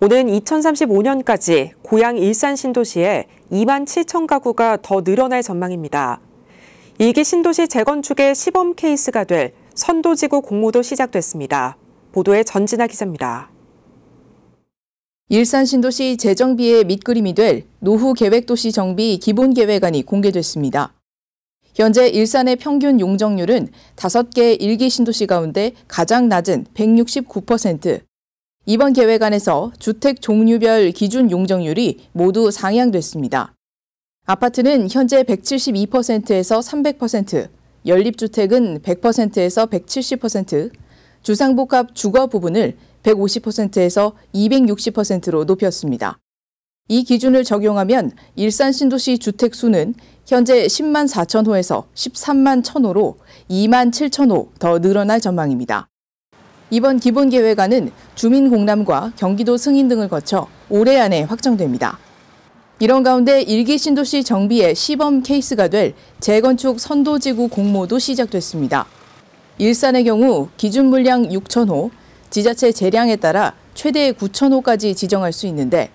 오는 2035년까지 고향 일산 신도시에 2만 7천 가구가 더 늘어날 전망입니다. 일기 신도시 재건축의 시범 케이스가 될 선도지구 공모도 시작됐습니다. 보도에 전진아 기자입니다. 일산 신도시 재정비의 밑그림이 될 노후 계획도시 정비 기본 계획안이 공개됐습니다. 현재 일산의 평균 용적률은 5개 일기 신도시 가운데 가장 낮은 169%, 이번 계획안에서 주택 종류별 기준 용적률이 모두 상향됐습니다. 아파트는 현재 172%에서 300%, 연립주택은 100%에서 170%, 주상복합 주거 부분을 150%에서 260%로 높였습니다. 이 기준을 적용하면 일산 신도시 주택 수는 현재 10만 4천 호에서 13만 1천 호로 2만 7천 호 더 늘어날 전망입니다. 이번 기본 계획안은 주민공람과 경기도 승인 등을 거쳐 올해 안에 확정됩니다. 이런 가운데 일기 신도시 정비의 시범 케이스가 될 재건축 선도지구 공모도 시작됐습니다. 일산의 경우 기준 물량 6 0호 지자체 재량에 따라 최대 9 0호까지 지정할 수 있는데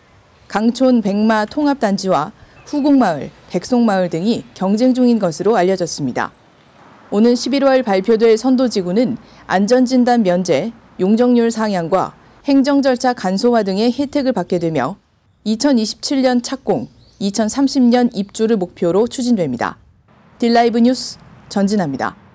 강촌 백마 통합단지와 후곡마을, 백송마을 등이 경쟁 중인 것으로 알려졌습니다. 오는 11월 발표될 선도지구는 안전진단 면제, 용적률 상향과 행정 절차 간소화 등의 혜택을 받게 되며 2027년 착공, 2030년 입주를 목표로 추진됩니다. 딜라이브 뉴스 전진합니다.